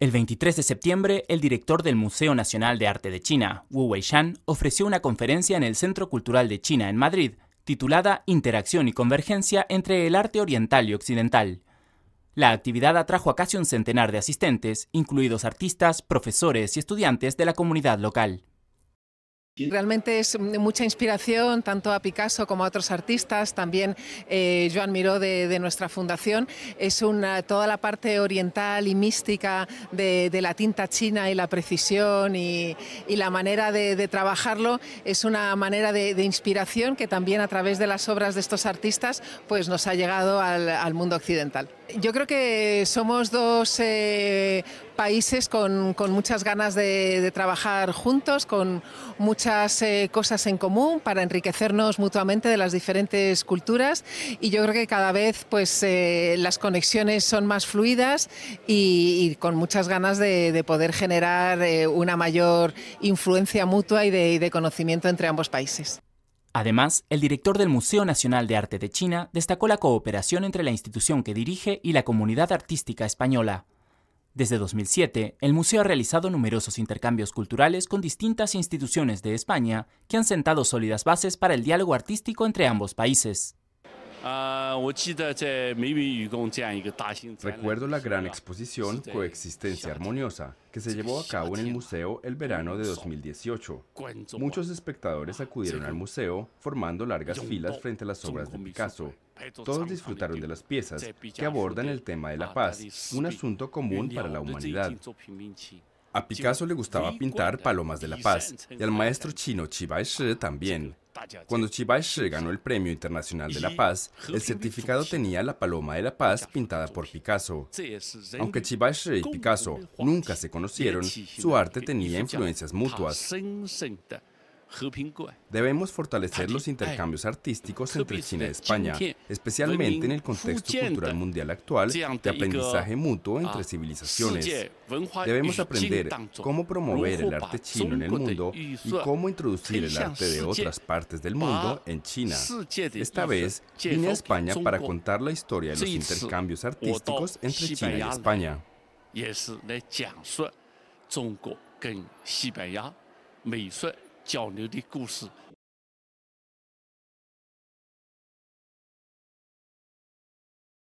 El 23 de septiembre, el director del Museo Nacional de Arte de China, Wu Weishan, ofreció una conferencia en el Centro Cultural de China en Madrid, titulada Interacción y convergencia entre el arte oriental y occidental. La actividad atrajo a casi un centenar de asistentes, incluidos artistas, profesores y estudiantes de la comunidad local. Realmente es mucha inspiración tanto a Picasso como a otros artistas. También yo eh, admiro de, nuestra fundación. Es una, toda la parte oriental y mística de, la tinta china y la precisión y, la manera de, trabajarlo es una manera de, inspiración que también a través de las obras de estos artistas pues nos ha llegado al, mundo occidental. Yo creo que somos dos eh, países con, muchas ganas de, trabajar juntos, con muchas eh, cosas en común para enriquecernos mutuamente de las diferentes culturas y yo creo que cada vez pues eh, las conexiones son más fluidas y, con muchas ganas de, poder generar eh, una mayor influencia mutua y de, y de conocimiento entre ambos países. Además, el director del Museo Nacional de Arte de China destacó la cooperación entre la institución que dirige y la comunidad artística española. Desde 2007, el museo ha realizado numerosos intercambios culturales con distintas instituciones de España que han sentado sólidas bases para el diálogo artístico entre ambos países. Recuerdo la gran exposición Coexistencia Armoniosa que se llevó a cabo en el museo el verano de 2018. Muchos espectadores acudieron al museo formando largas filas frente a las obras de Picasso. Todos disfrutaron de las piezas que abordan el tema de la paz, un asunto común para la humanidad. A Picasso le gustaba pintar palomas de la paz y al maestro chino Bai Shi también. Cuando Chibaishi ganó el Premio Internacional de la Paz, el certificado tenía la paloma de la paz pintada por Picasso. Aunque Chibaishi y Picasso nunca se conocieron, su arte tenía influencias mutuas. Debemos fortalecer los intercambios artísticos entre China y España, especialmente en el contexto cultural mundial actual de aprendizaje mutuo ah, entre civilizaciones. Debemos aprender cómo promover el arte chino en el mundo y cómo introducir el arte de otras partes del mundo en China. Esta vez vine a España para contar la historia de los intercambios artísticos entre China y España. 交流的故事。